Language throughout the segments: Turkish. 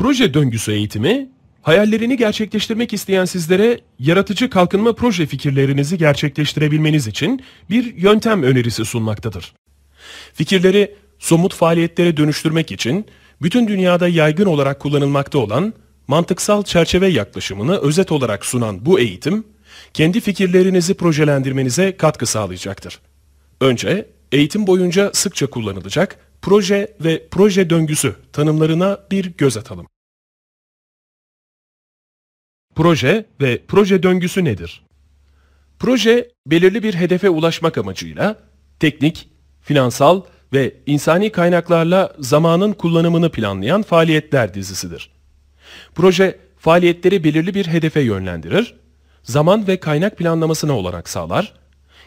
Proje döngüsü eğitimi, hayallerini gerçekleştirmek isteyen sizlere yaratıcı kalkınma proje fikirlerinizi gerçekleştirebilmeniz için bir yöntem önerisi sunmaktadır. Fikirleri somut faaliyetlere dönüştürmek için bütün dünyada yaygın olarak kullanılmakta olan mantıksal çerçeve yaklaşımını özet olarak sunan bu eğitim, kendi fikirlerinizi projelendirmenize katkı sağlayacaktır. Önce eğitim boyunca sıkça kullanılacak proje ve proje döngüsü tanımlarına bir göz atalım. Proje ve proje döngüsü nedir? Proje, belirli bir hedefe ulaşmak amacıyla teknik, finansal ve insani kaynaklarla zamanın kullanımını planlayan faaliyetler dizisidir. Proje, faaliyetleri belirli bir hedefe yönlendirir, zaman ve kaynak planlamasına olanak sağlar,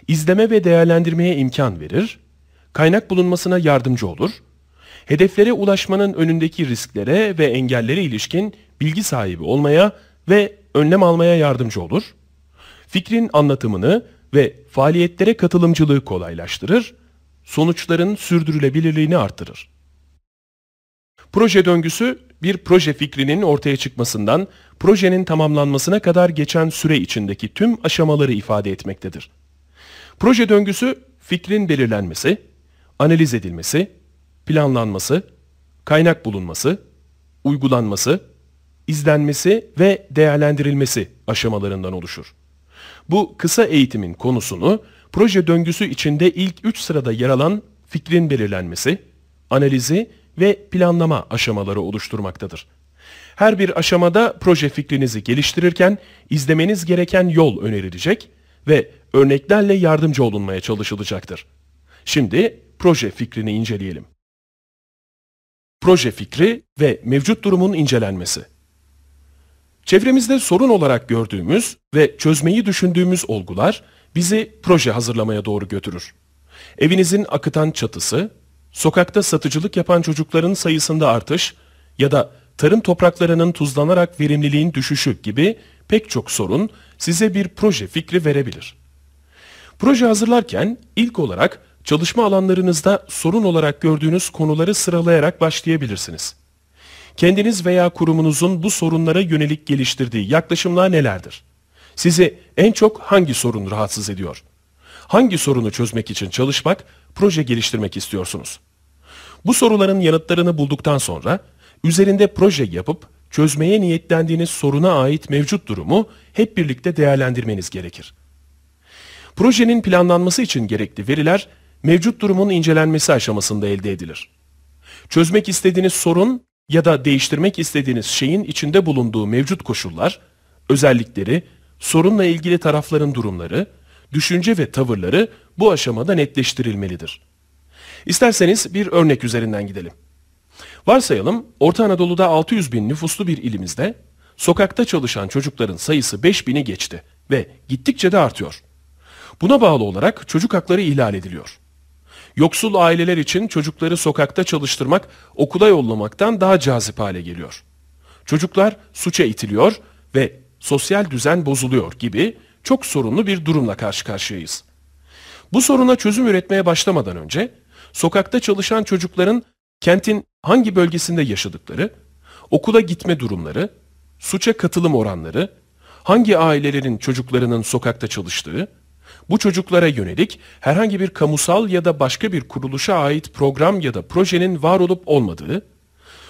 izleme ve değerlendirmeye imkan verir, kaynak bulunmasına yardımcı olur, hedeflere ulaşmanın önündeki risklere ve engellere ilişkin bilgi sahibi olmaya ve önlem almaya yardımcı olur, fikrin anlatımını ve faaliyetlere katılımcılığı kolaylaştırır, sonuçların sürdürülebilirliğini artırır. Proje döngüsü bir proje fikrinin ortaya çıkmasından projenin tamamlanmasına kadar geçen süre içindeki tüm aşamaları ifade etmektedir. Proje döngüsü fikrin belirlenmesi, analiz edilmesi, planlanması, kaynak bulunması, uygulanması, izlenmesi ve değerlendirilmesi aşamalarından oluşur. Bu kısa eğitimin konusunu proje döngüsü içinde ilk 3 sırada yer alan fikrin belirlenmesi, analizi ve planlama aşamaları oluşturmaktadır. Her bir aşamada proje fikrinizi geliştirirken izlemeniz gereken yol önerilecek ve örneklerle yardımcı olunmaya çalışılacaktır. Şimdi proje fikrini inceleyelim. Proje fikri ve mevcut durumun incelenmesi. Çevremizde sorun olarak gördüğümüz ve çözmeyi düşündüğümüz olgular bizi proje hazırlamaya doğru götürür. Evinizin akıtan çatısı, sokakta satıcılık yapan çocukların sayısında artış ya da tarım topraklarının tuzlanarak verimliliğin düşüşü gibi pek çok sorun size bir proje fikri verebilir. Proje hazırlarken ilk olarak çalışma alanlarınızda sorun olarak gördüğünüz konuları sıralayarak başlayabilirsiniz. Kendiniz veya kurumunuzun bu sorunlara yönelik geliştirdiği yaklaşımlar nelerdir? Sizi en çok hangi sorun rahatsız ediyor? Hangi sorunu çözmek için çalışmak, proje geliştirmek istiyorsunuz? Bu soruların yanıtlarını bulduktan sonra üzerinde proje yapıp çözmeye niyetlendiğiniz soruna ait mevcut durumu hep birlikte değerlendirmeniz gerekir. Projenin planlanması için gerekli veriler mevcut durumun incelenmesi aşamasında elde edilir. Çözmek istediğiniz sorun ya da değiştirmek istediğiniz şeyin içinde bulunduğu mevcut koşullar, özellikleri, sorunla ilgili tarafların durumları, düşünce ve tavırları bu aşamada netleştirilmelidir. İsterseniz bir örnek üzerinden gidelim. Varsayalım Orta Anadolu'da 600 bin nüfuslu bir ilimizde sokakta çalışan çocukların sayısı 5 bin'i geçti ve gittikçe de artıyor. Buna bağlı olarak çocuk hakları ihlal ediliyor yoksul aileler için çocukları sokakta çalıştırmak, okula yollamaktan daha cazip hale geliyor. Çocuklar suça itiliyor ve sosyal düzen bozuluyor gibi çok sorunlu bir durumla karşı karşıyayız. Bu soruna çözüm üretmeye başlamadan önce sokakta çalışan çocukların kentin hangi bölgesinde yaşadıkları, okula gitme durumları, suça katılım oranları, hangi ailelerin çocuklarının sokakta çalıştığı, bu çocuklara yönelik herhangi bir kamusal ya da başka bir kuruluşa ait program ya da projenin var olup olmadığı,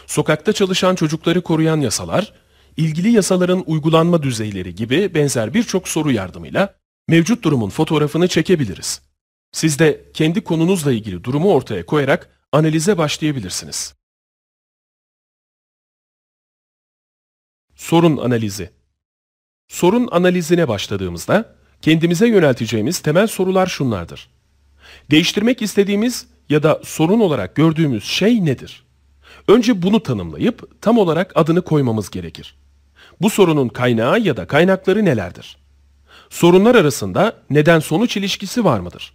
sokakta çalışan çocukları koruyan yasalar, ilgili yasaların uygulanma düzeyleri gibi benzer birçok soru yardımıyla mevcut durumun fotoğrafını çekebiliriz. Siz de kendi konunuzla ilgili durumu ortaya koyarak analize başlayabilirsiniz. Sorun analizi Sorun analizine başladığımızda kendimize yönelteceğimiz temel sorular şunlardır. Değiştirmek istediğimiz ya da sorun olarak gördüğümüz şey nedir? Önce bunu tanımlayıp tam olarak adını koymamız gerekir. Bu sorunun kaynağı ya da kaynakları nelerdir? Sorunlar arasında neden-sonuç ilişkisi var mıdır?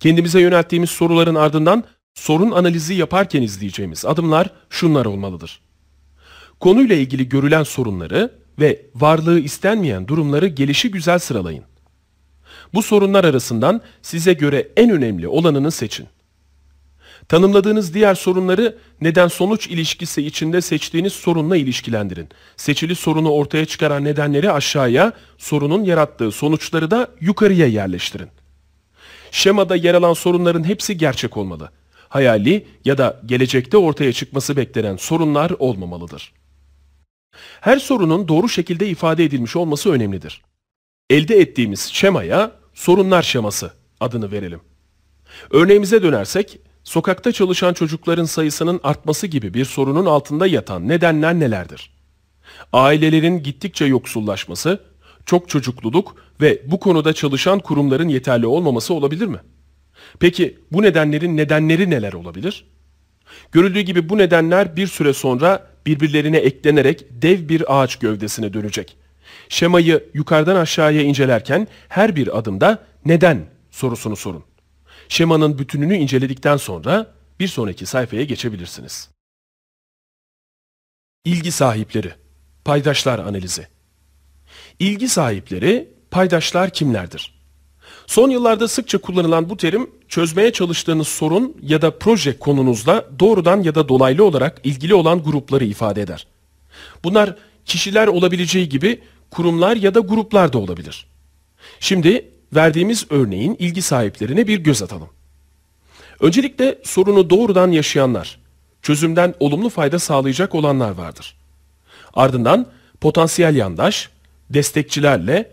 Kendimize yönelttiğimiz soruların ardından sorun analizi yaparken izleyeceğimiz adımlar şunlar olmalıdır. Konuyla ilgili görülen sorunları ve varlığı istenmeyen durumları gelişi güzel sıralayın. Bu sorunlar arasından size göre en önemli olanını seçin. Tanımladığınız diğer sorunları neden-sonuç ilişkisi içinde seçtiğiniz sorunla ilişkilendirin. Seçili sorunu ortaya çıkaran nedenleri aşağıya, sorunun yarattığı sonuçları da yukarıya yerleştirin. Şemada yer alan sorunların hepsi gerçek olmalı. Hayali ya da gelecekte ortaya çıkması beklenen sorunlar olmamalıdır. Her sorunun doğru şekilde ifade edilmiş olması önemlidir. Elde ettiğimiz şemaya sorunlar şeması adını verelim. Örneğimize dönersek, sokakta çalışan çocukların sayısının artması gibi bir sorunun altında yatan nedenler nelerdir? Ailelerin gittikçe yoksullaşması, çok çocukluluk ve bu konuda çalışan kurumların yeterli olmaması olabilir mi? Peki bu nedenlerin nedenleri neler olabilir? Görüldüğü gibi bu nedenler bir süre sonra birbirlerine eklenerek dev bir ağaç gövdesine dönecek. Şemayı yukarıdan aşağıya incelerken her bir adımda neden sorusunu sorun. Şemanın bütününü inceledikten sonra bir sonraki sayfaya geçebilirsiniz. İlgi sahipleri, paydaşlar analizi. İlgi sahipleri, paydaşlar kimlerdir? Son yıllarda sıkça kullanılan bu terim çözmeye çalıştığınız sorun ya da proje konunuzla doğrudan ya da dolaylı olarak ilgili olan grupları ifade eder. Bunlar kişiler olabileceği gibi kurumlar ya da gruplar da olabilir. Şimdi verdiğimiz örneğin ilgi sahiplerine bir göz atalım. Öncelikle sorunu doğrudan yaşayanlar, çözümden olumlu fayda sağlayacak olanlar vardır. Ardından potansiyel yandaş, destekçilerle,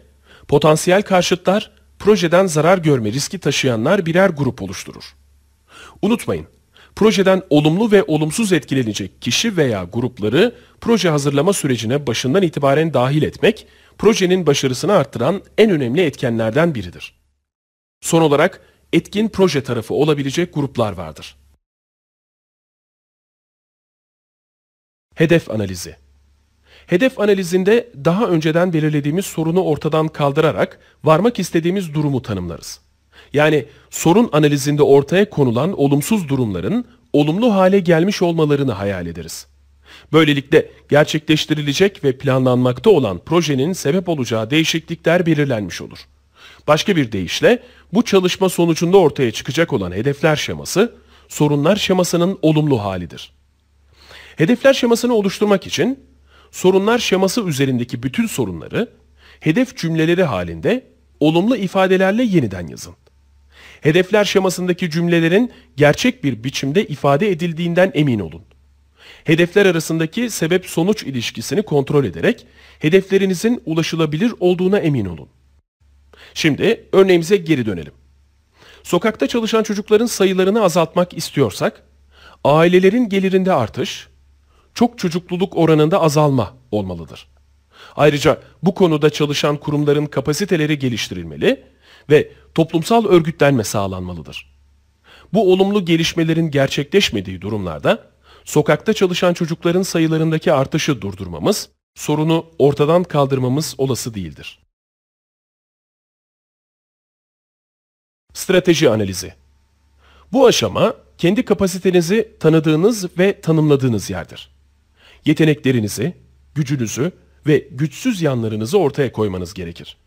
potansiyel karşıtlar projeden zarar görme riski taşıyanlar birer grup oluşturur. Unutmayın, projeden olumlu ve olumsuz etkilenecek kişi veya grupları proje hazırlama sürecine başından itibaren dahil etmek, projenin başarısını arttıran en önemli etkenlerden biridir. Son olarak etkin proje tarafı olabilecek gruplar vardır. Hedef analizi Hedef analizinde daha önceden belirlediğimiz sorunu ortadan kaldırarak varmak istediğimiz durumu tanımlarız. Yani sorun analizinde ortaya konulan olumsuz durumların olumlu hale gelmiş olmalarını hayal ederiz. Böylelikle gerçekleştirilecek ve planlanmakta olan projenin sebep olacağı değişiklikler belirlenmiş olur. Başka bir deyişle bu çalışma sonucunda ortaya çıkacak olan hedefler şeması sorunlar şemasının olumlu halidir. Hedefler şemasını oluşturmak için sorunlar şeması üzerindeki bütün sorunları hedef cümleleri halinde olumlu ifadelerle yeniden yazın. Hedefler şemasındaki cümlelerin gerçek bir biçimde ifade edildiğinden emin olun. Hedefler arasındaki sebep-sonuç ilişkisini kontrol ederek hedeflerinizin ulaşılabilir olduğuna emin olun. Şimdi örneğimize geri dönelim. Sokakta çalışan çocukların sayılarını azaltmak istiyorsak, ailelerin gelirinde artış, çok çocukluluk oranında azalma olmalıdır. Ayrıca bu konuda çalışan kurumların kapasiteleri geliştirilmeli ve toplumsal örgütlenme sağlanmalıdır. Bu olumlu gelişmelerin gerçekleşmediği durumlarda sokakta çalışan çocukların sayılarındaki artışı durdurmamız, sorunu ortadan kaldırmamız olası değildir. Strateji analizi bu aşama kendi kapasitenizi tanıdığınız ve tanımladığınız yerdir yeteneklerinizi, gücünüzü ve güçsüz yanlarınızı ortaya koymanız gerekir.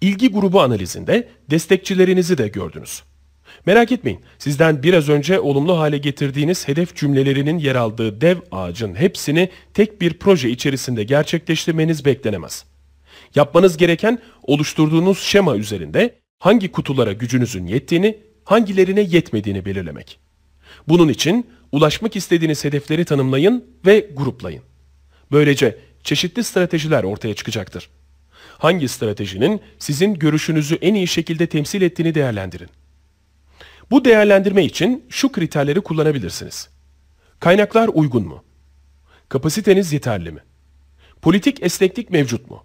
İlgi grubu analizinde destekçilerinizi de gördünüz. Merak etmeyin, sizden biraz önce olumlu hale getirdiğiniz hedef cümlelerinin yer aldığı dev ağacın hepsini tek bir proje içerisinde gerçekleştirmeniz beklenemez. Yapmanız gereken oluşturduğunuz şema üzerinde hangi kutulara gücünüzün yettiğini, hangilerine yetmediğini belirlemek. Bunun için ulaşmak istediğiniz hedefleri tanımlayın ve gruplayın. Böylece çeşitli stratejiler ortaya çıkacaktır. Hangi stratejinin sizin görüşünüzü en iyi şekilde temsil ettiğini değerlendirin. Bu değerlendirme için şu kriterleri kullanabilirsiniz. Kaynaklar uygun mu? Kapasiteniz yeterli mi? Politik esneklik mevcut mu?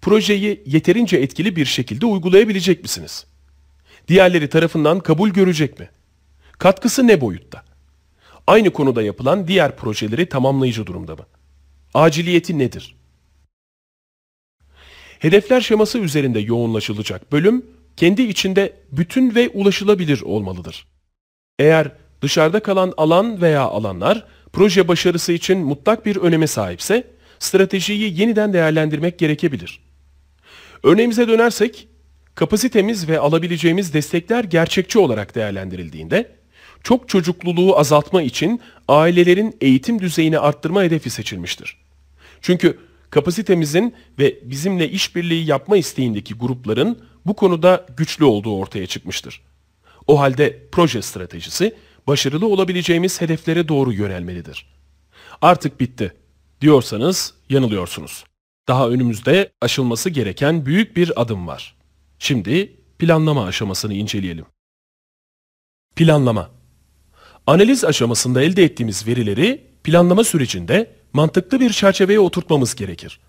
Projeyi yeterince etkili bir şekilde uygulayabilecek misiniz? Diğerleri tarafından kabul görecek mi?'' Katkısı ne boyutta? Aynı konuda yapılan diğer projeleri tamamlayıcı durumda mı? Aciliyeti nedir? Hedefler şeması üzerinde yoğunlaşılacak bölüm kendi içinde bütün ve ulaşılabilir olmalıdır. Eğer dışarıda kalan alan veya alanlar proje başarısı için mutlak bir öneme sahipse stratejiyi yeniden değerlendirmek gerekebilir. Örneğimize dönersek, kapasitemiz ve alabileceğimiz destekler gerçekçi olarak değerlendirildiğinde çok çocukluluğu azaltma için ailelerin eğitim düzeyini arttırma hedefi seçilmiştir. Çünkü kapasitemizin ve bizimle işbirliği yapma isteğindeki grupların bu konuda güçlü olduğu ortaya çıkmıştır. O halde proje stratejisi başarılı olabileceğimiz hedeflere doğru yönelmelidir. Artık bitti diyorsanız yanılıyorsunuz. Daha önümüzde aşılması gereken büyük bir adım var. Şimdi planlama aşamasını inceleyelim. Planlama Analiz aşamasında elde ettiğimiz verileri planlama sürecinde mantıklı bir çerçeveye oturtmamız gerekir.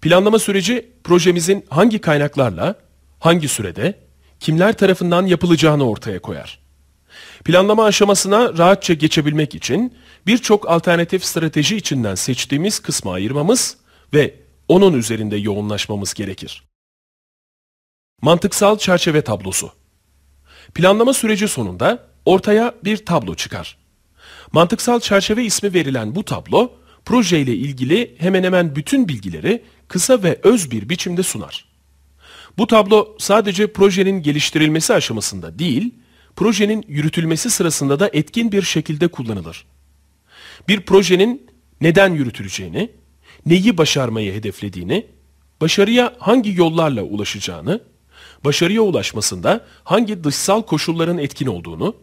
Planlama süreci projemizin hangi kaynaklarla, hangi sürede, kimler tarafından yapılacağını ortaya koyar. Planlama aşamasına rahatça geçebilmek için birçok alternatif strateji içinden seçtiğimiz kısmı ayırmamız ve onun üzerinde yoğunlaşmamız gerekir. Mantıksal çerçeve tablosu Planlama süreci sonunda ortaya bir tablo çıkar. Mantıksal çerçeve ismi verilen bu tablo, projeyle ilgili hemen hemen bütün bilgileri kısa ve öz bir biçimde sunar. Bu tablo sadece projenin geliştirilmesi aşamasında değil, projenin yürütülmesi sırasında da etkin bir şekilde kullanılır. Bir projenin neden yürütüleceğini, neyi başarmayı hedeflediğini, başarıya hangi yollarla ulaşacağını, başarıya ulaşmasında hangi dışsal koşulların etkin olduğunu,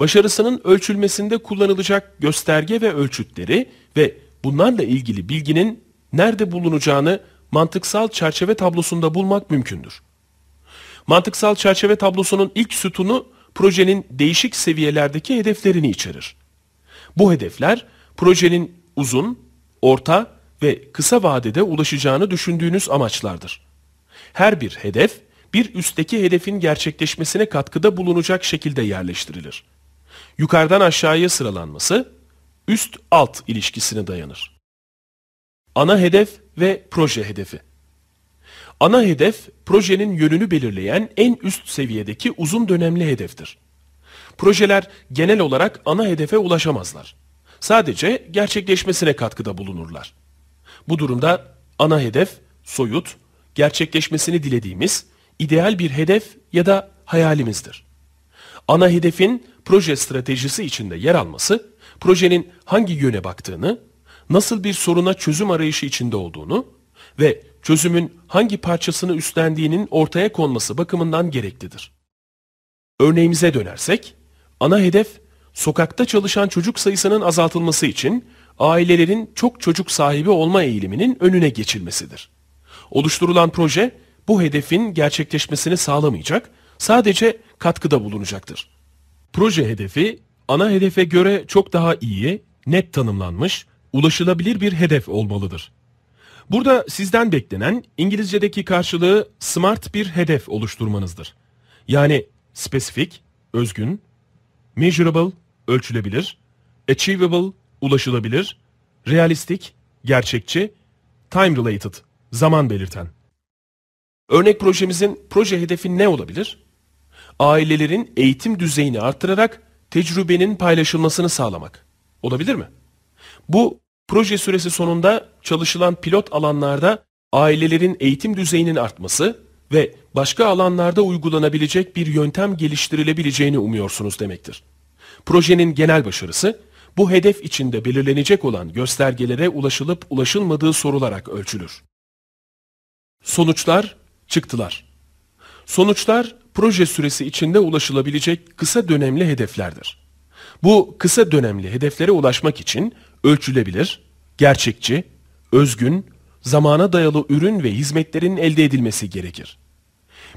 başarısının ölçülmesinde kullanılacak gösterge ve ölçütleri ve bunlarla ilgili bilginin nerede bulunacağını mantıksal çerçeve tablosunda bulmak mümkündür. Mantıksal çerçeve tablosunun ilk sütunu projenin değişik seviyelerdeki hedeflerini içerir. Bu hedefler projenin uzun, orta ve kısa vadede ulaşacağını düşündüğünüz amaçlardır. Her bir hedef bir üstteki hedefin gerçekleşmesine katkıda bulunacak şekilde yerleştirilir yukarıdan aşağıya sıralanması üst-alt ilişkisine dayanır. Ana hedef ve proje hedefi. Ana hedef projenin yönünü belirleyen en üst seviyedeki uzun dönemli hedeftir. Projeler genel olarak ana hedefe ulaşamazlar. Sadece gerçekleşmesine katkıda bulunurlar. Bu durumda ana hedef soyut, gerçekleşmesini dilediğimiz ideal bir hedef ya da hayalimizdir ana hedefin proje stratejisi içinde yer alması, projenin hangi yöne baktığını, nasıl bir soruna çözüm arayışı içinde olduğunu ve çözümün hangi parçasını üstlendiğinin ortaya konması bakımından gereklidir. Örneğimize dönersek, ana hedef sokakta çalışan çocuk sayısının azaltılması için ailelerin çok çocuk sahibi olma eğiliminin önüne geçilmesidir. Oluşturulan proje bu hedefin gerçekleşmesini sağlamayacak, sadece katkıda bulunacaktır. Proje hedefi ana hedefe göre çok daha iyi, net tanımlanmış, ulaşılabilir bir hedef olmalıdır. Burada sizden beklenen İngilizce'deki karşılığı smart bir hedef oluşturmanızdır. Yani spesifik, özgün, measurable, ölçülebilir, achievable, ulaşılabilir, realistik, gerçekçi, time related, zaman belirten. Örnek projemizin proje hedefi ne olabilir? ailelerin eğitim düzeyini artırarak tecrübenin paylaşılmasını sağlamak. Olabilir mi? Bu proje süresi sonunda çalışılan pilot alanlarda ailelerin eğitim düzeyinin artması ve başka alanlarda uygulanabilecek bir yöntem geliştirilebileceğini umuyorsunuz demektir. Projenin genel başarısı bu hedef içinde belirlenecek olan göstergelere ulaşılıp ulaşılmadığı sorularak ölçülür. Sonuçlar, çıktılar. Sonuçlar proje süresi içinde ulaşılabilecek kısa dönemli hedeflerdir. Bu kısa dönemli hedeflere ulaşmak için ölçülebilir, gerçekçi, özgün, zamana dayalı ürün ve hizmetlerin elde edilmesi gerekir.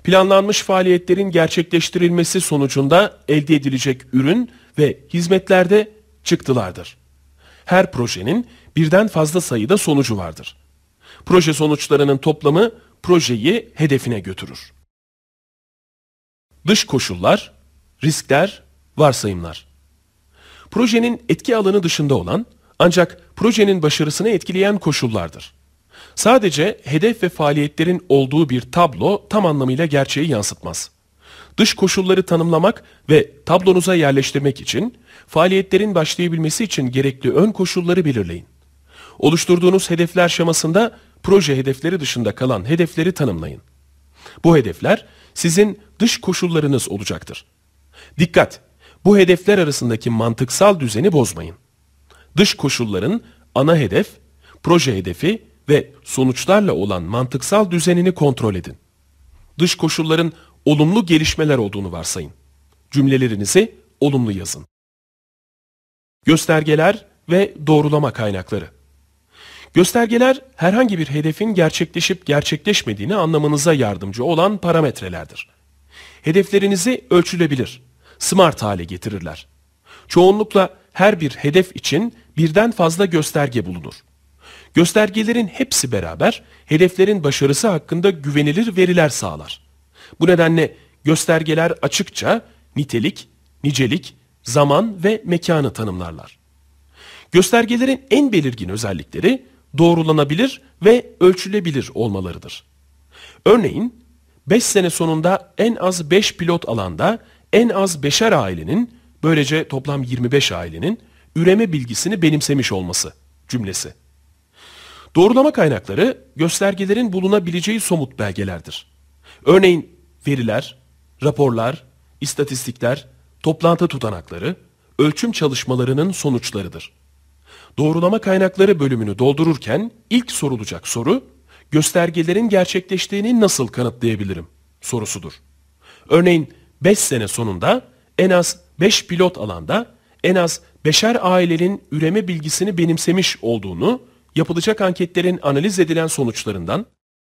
Planlanmış faaliyetlerin gerçekleştirilmesi sonucunda elde edilecek ürün ve hizmetlerde çıktılardır. Her projenin birden fazla sayıda sonucu vardır. Proje sonuçlarının toplamı projeyi hedefine götürür. Dış koşullar, riskler, varsayımlar. Projenin etki alanı dışında olan ancak projenin başarısını etkileyen koşullardır. Sadece hedef ve faaliyetlerin olduğu bir tablo tam anlamıyla gerçeği yansıtmaz. Dış koşulları tanımlamak ve tablonuza yerleştirmek için faaliyetlerin başlayabilmesi için gerekli ön koşulları belirleyin. Oluşturduğunuz hedefler şemasında proje hedefleri dışında kalan hedefleri tanımlayın. Bu hedefler sizin dış koşullarınız olacaktır. Dikkat! Bu hedefler arasındaki mantıksal düzeni bozmayın. Dış koşulların ana hedef, proje hedefi ve sonuçlarla olan mantıksal düzenini kontrol edin. Dış koşulların olumlu gelişmeler olduğunu varsayın. Cümlelerinizi olumlu yazın. Göstergeler ve doğrulama kaynakları Göstergeler herhangi bir hedefin gerçekleşip gerçekleşmediğini anlamanıza yardımcı olan parametrelerdir. Hedeflerinizi ölçülebilir, smart hale getirirler. Çoğunlukla her bir hedef için birden fazla gösterge bulunur. Göstergelerin hepsi beraber hedeflerin başarısı hakkında güvenilir veriler sağlar. Bu nedenle göstergeler açıkça nitelik, nicelik, zaman ve mekanı tanımlarlar. Göstergelerin en belirgin özellikleri doğrulanabilir ve ölçülebilir olmalarıdır. Örneğin 5 sene sonunda en az 5 pilot alanda en az 5'er ailenin böylece toplam 25 ailenin üreme bilgisini benimsemiş olması cümlesi. Doğrulama kaynakları göstergelerin bulunabileceği somut belgelerdir. Örneğin veriler, raporlar, istatistikler, toplantı tutanakları, ölçüm çalışmalarının sonuçlarıdır doğrulama kaynakları bölümünü doldururken ilk sorulacak soru göstergelerin gerçekleştiğini nasıl kanıtlayabilirim sorusudur. Örneğin 5 sene sonunda en az 5 pilot alanda en az beşer ailenin üreme bilgisini benimsemiş olduğunu yapılacak anketlerin analiz edilen sonuçlarından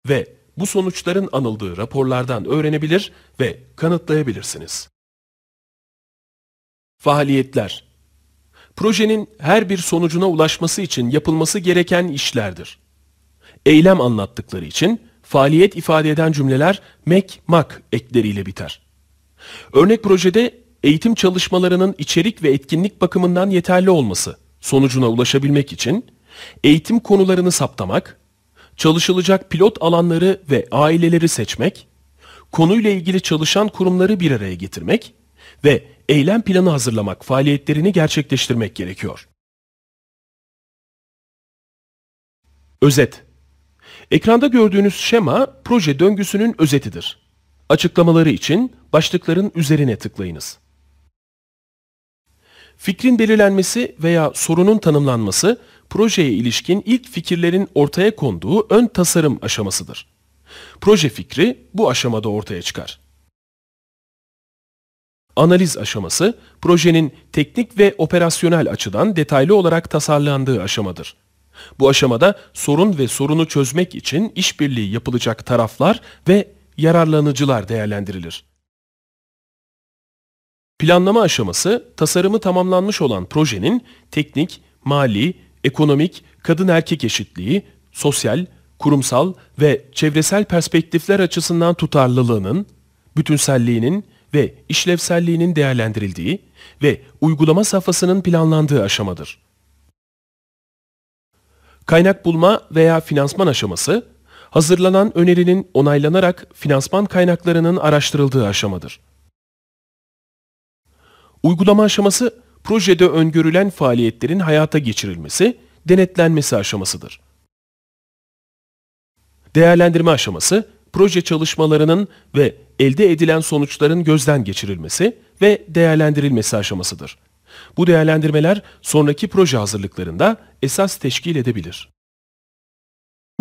ve bu sonuçların anıldığı raporlardan öğrenebilir ve kanıtlayabilirsiniz. Faaliyetler projenin her bir sonucuna ulaşması için yapılması gereken işlerdir. Eylem anlattıkları için faaliyet ifade eden cümleler mek mak ekleriyle biter. Örnek projede eğitim çalışmalarının içerik ve etkinlik bakımından yeterli olması sonucuna ulaşabilmek için eğitim konularını saptamak, çalışılacak pilot alanları ve aileleri seçmek, konuyla ilgili çalışan kurumları bir araya getirmek ve eylem planı hazırlamak, faaliyetlerini gerçekleştirmek gerekiyor. Özet Ekranda gördüğünüz şema proje döngüsünün özetidir. Açıklamaları için başlıkların üzerine tıklayınız. Fikrin belirlenmesi veya sorunun tanımlanması projeye ilişkin ilk fikirlerin ortaya konduğu ön tasarım aşamasıdır. Proje fikri bu aşamada ortaya çıkar. Analiz aşaması, projenin teknik ve operasyonel açıdan detaylı olarak tasarlandığı aşamadır. Bu aşamada sorun ve sorunu çözmek için işbirliği yapılacak taraflar ve yararlanıcılar değerlendirilir. Planlama aşaması, tasarımı tamamlanmış olan projenin teknik, mali, ekonomik, kadın erkek eşitliği, sosyal, kurumsal ve çevresel perspektifler açısından tutarlılığının, bütünselliğinin ve işlevselliğinin değerlendirildiği ve uygulama safhasının planlandığı aşamadır. Kaynak bulma veya finansman aşaması, hazırlanan önerinin onaylanarak finansman kaynaklarının araştırıldığı aşamadır. Uygulama aşaması, projede öngörülen faaliyetlerin hayata geçirilmesi, denetlenmesi aşamasıdır. Değerlendirme aşaması, proje çalışmalarının ve elde edilen sonuçların gözden geçirilmesi ve değerlendirilmesi aşamasıdır. Bu değerlendirmeler sonraki proje hazırlıklarında esas teşkil edebilir.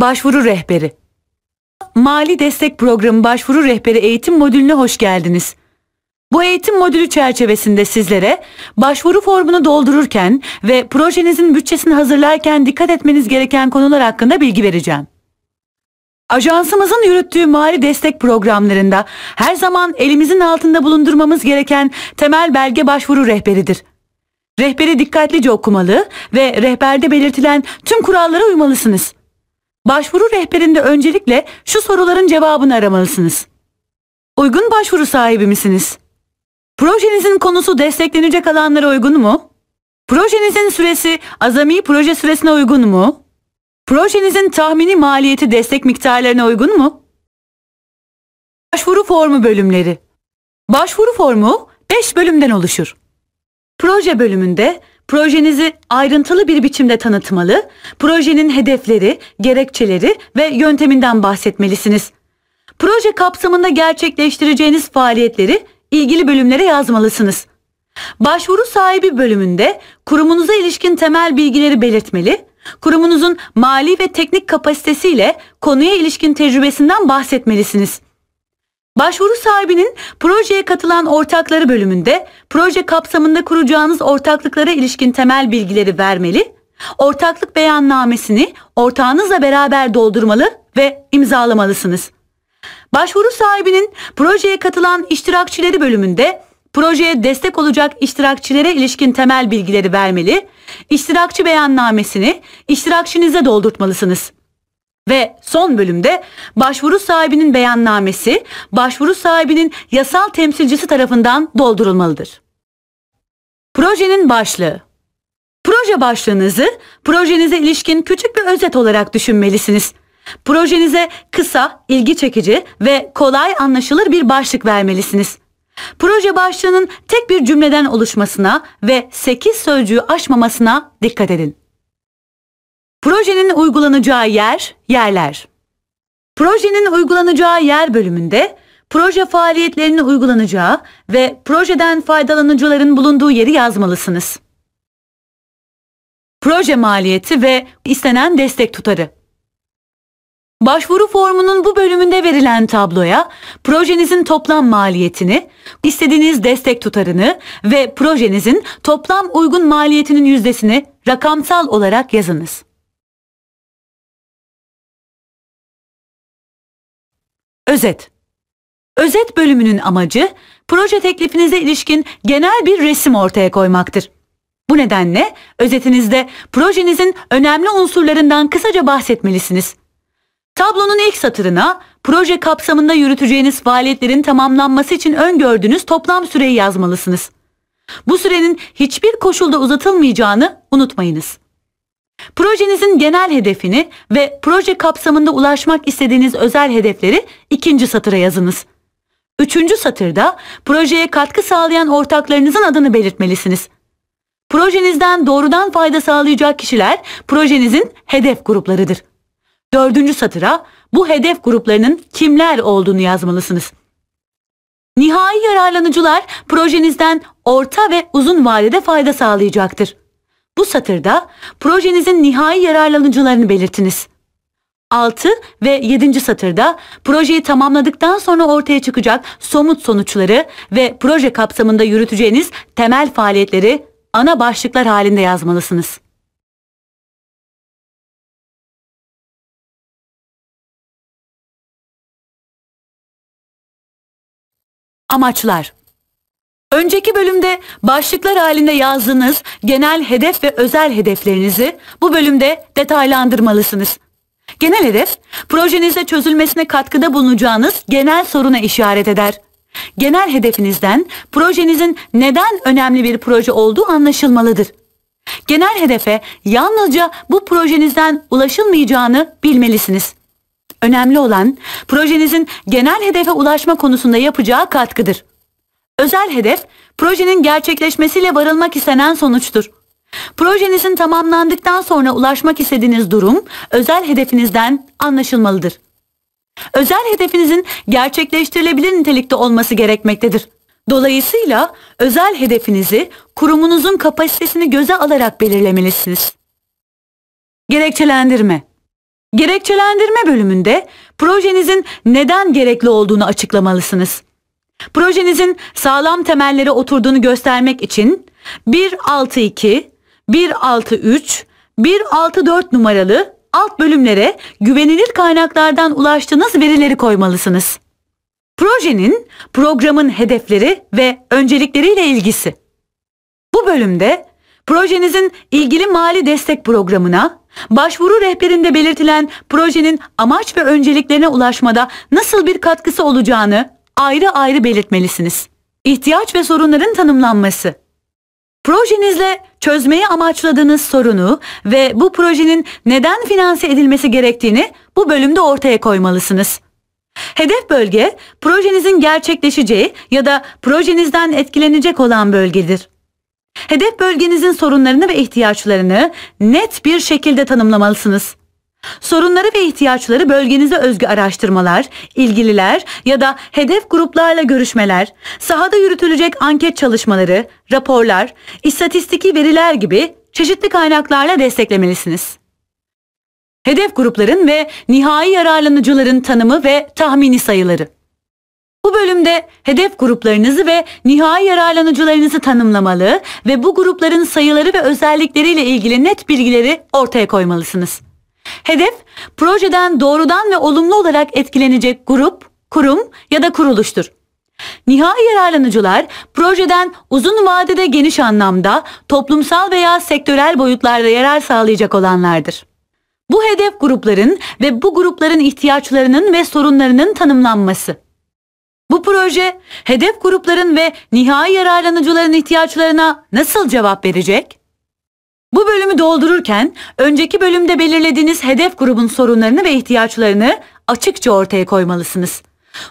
Başvuru rehberi Mali Destek Programı Başvuru Rehberi eğitim modülüne hoş geldiniz. Bu eğitim modülü çerçevesinde sizlere başvuru formunu doldururken ve projenizin bütçesini hazırlarken dikkat etmeniz gereken konular hakkında bilgi vereceğim. Ajansımızın yürüttüğü mali destek programlarında her zaman elimizin altında bulundurmamız gereken temel belge başvuru rehberidir. Rehberi dikkatlice okumalı ve rehberde belirtilen tüm kurallara uymalısınız. Başvuru rehberinde öncelikle şu soruların cevabını aramalısınız. Uygun başvuru sahibi misiniz? Projenizin konusu desteklenecek alanlara uygun mu? Projenizin süresi azami proje süresine uygun mu? Projenizin tahmini maliyeti destek miktarlarına uygun mu? Başvuru formu bölümleri Başvuru formu 5 bölümden oluşur. Proje bölümünde projenizi ayrıntılı bir biçimde tanıtmalı, projenin hedefleri, gerekçeleri ve yönteminden bahsetmelisiniz. Proje kapsamında gerçekleştireceğiniz faaliyetleri ilgili bölümlere yazmalısınız. Başvuru sahibi bölümünde kurumunuza ilişkin temel bilgileri belirtmeli, Kurumunuzun mali ve teknik kapasitesiyle konuya ilişkin tecrübesinden bahsetmelisiniz. Başvuru sahibinin projeye katılan ortakları bölümünde proje kapsamında kuracağınız ortaklıklara ilişkin temel bilgileri vermeli, ortaklık beyannamesini ortağınızla beraber doldurmalı ve imzalamalısınız. Başvuru sahibinin projeye katılan iştirakçileri bölümünde projeye destek olacak iştirakçilere ilişkin temel bilgileri vermeli, iştirakçı beyannamesini iştirakçinize doldurtmalısınız. Ve son bölümde başvuru sahibinin beyannamesi başvuru sahibinin yasal temsilcisi tarafından doldurulmalıdır. Projenin başlığı Proje başlığınızı projenize ilişkin küçük bir özet olarak düşünmelisiniz. Projenize kısa, ilgi çekici ve kolay anlaşılır bir başlık vermelisiniz. Proje başlığının tek bir cümleden oluşmasına ve 8 sözcüğü aşmamasına dikkat edin. Projenin uygulanacağı yer, yerler. Projenin uygulanacağı yer bölümünde proje faaliyetlerinin uygulanacağı ve projeden faydalanıcıların bulunduğu yeri yazmalısınız. Proje maliyeti ve istenen destek tutarı. Başvuru formunun bu bölümünde verilen tabloya projenizin toplam maliyetini, istediğiniz destek tutarını ve projenizin toplam uygun maliyetinin yüzdesini rakamsal olarak yazınız. Özet Özet bölümünün amacı proje teklifinize ilişkin genel bir resim ortaya koymaktır. Bu nedenle özetinizde projenizin önemli unsurlarından kısaca bahsetmelisiniz. Tablonun ilk satırına proje kapsamında yürüteceğiniz faaliyetlerin tamamlanması için öngördüğünüz toplam süreyi yazmalısınız. Bu sürenin hiçbir koşulda uzatılmayacağını unutmayınız. Projenizin genel hedefini ve proje kapsamında ulaşmak istediğiniz özel hedefleri ikinci satıra yazınız. Üçüncü satırda projeye katkı sağlayan ortaklarınızın adını belirtmelisiniz. Projenizden doğrudan fayda sağlayacak kişiler projenizin hedef gruplarıdır. Dördüncü satıra bu hedef gruplarının kimler olduğunu yazmalısınız. Nihai yararlanıcılar projenizden orta ve uzun vadede fayda sağlayacaktır. Bu satırda projenizin nihai yararlanıcılarını belirtiniz. 6 ve 7. satırda projeyi tamamladıktan sonra ortaya çıkacak somut sonuçları ve proje kapsamında yürüteceğiniz temel faaliyetleri ana başlıklar halinde yazmalısınız. Amaçlar Önceki bölümde başlıklar halinde yazdığınız genel hedef ve özel hedeflerinizi bu bölümde detaylandırmalısınız. Genel hedef, projenizde çözülmesine katkıda bulunacağınız genel soruna işaret eder. Genel hedefinizden projenizin neden önemli bir proje olduğu anlaşılmalıdır. Genel hedefe yalnızca bu projenizden ulaşılmayacağını bilmelisiniz. Önemli olan projenizin genel hedefe ulaşma konusunda yapacağı katkıdır. Özel hedef projenin gerçekleşmesiyle varılmak istenen sonuçtur. Projenizin tamamlandıktan sonra ulaşmak istediğiniz durum özel hedefinizden anlaşılmalıdır. Özel hedefinizin gerçekleştirilebilir nitelikte olması gerekmektedir. Dolayısıyla özel hedefinizi kurumunuzun kapasitesini göze alarak belirlemelisiniz. Gerekçelendirme Gerekçelendirme bölümünde projenizin neden gerekli olduğunu açıklamalısınız. Projenizin sağlam temelleri oturduğunu göstermek için 162, 163, 164 numaralı alt bölümlere güvenilir kaynaklardan ulaştığınız verileri koymalısınız. Projenin, programın hedefleri ve öncelikleriyle ilgisi. Bu bölümde Projenizin ilgili mali destek programına, başvuru rehberinde belirtilen projenin amaç ve önceliklerine ulaşmada nasıl bir katkısı olacağını ayrı ayrı belirtmelisiniz. İhtiyaç ve sorunların tanımlanması. Projenizle çözmeyi amaçladığınız sorunu ve bu projenin neden finanse edilmesi gerektiğini bu bölümde ortaya koymalısınız. Hedef bölge projenizin gerçekleşeceği ya da projenizden etkilenecek olan bölgedir. Hedef bölgenizin sorunlarını ve ihtiyaçlarını net bir şekilde tanımlamalısınız. Sorunları ve ihtiyaçları bölgenize özgü araştırmalar, ilgililer ya da hedef gruplarla görüşmeler, sahada yürütülecek anket çalışmaları, raporlar, istatistiki veriler gibi çeşitli kaynaklarla desteklemelisiniz. Hedef grupların ve nihai yararlanıcıların tanımı ve tahmini sayıları. Bu bölümde hedef gruplarınızı ve nihai yararlanıcılarınızı tanımlamalı ve bu grupların sayıları ve özellikleriyle ilgili net bilgileri ortaya koymalısınız. Hedef, projeden doğrudan ve olumlu olarak etkilenecek grup, kurum ya da kuruluştur. Nihai yararlanıcılar projeden uzun vadede geniş anlamda toplumsal veya sektörel boyutlarda yarar sağlayacak olanlardır. Bu hedef grupların ve bu grupların ihtiyaçlarının ve sorunlarının tanımlanması. Bu proje hedef grupların ve nihai yararlanıcıların ihtiyaçlarına nasıl cevap verecek? Bu bölümü doldururken önceki bölümde belirlediğiniz hedef grubun sorunlarını ve ihtiyaçlarını açıkça ortaya koymalısınız.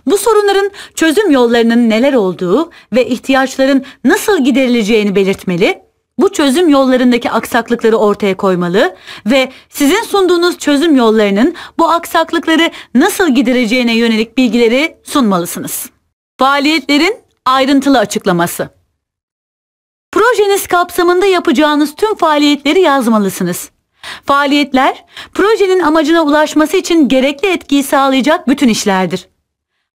Bu sorunların çözüm yollarının neler olduğu ve ihtiyaçların nasıl giderileceğini belirtmeli bu çözüm yollarındaki aksaklıkları ortaya koymalı ve sizin sunduğunuz çözüm yollarının bu aksaklıkları nasıl gidereceğine yönelik bilgileri sunmalısınız. Faaliyetlerin ayrıntılı açıklaması. Projeniz kapsamında yapacağınız tüm faaliyetleri yazmalısınız. Faaliyetler, projenin amacına ulaşması için gerekli etkiyi sağlayacak bütün işlerdir.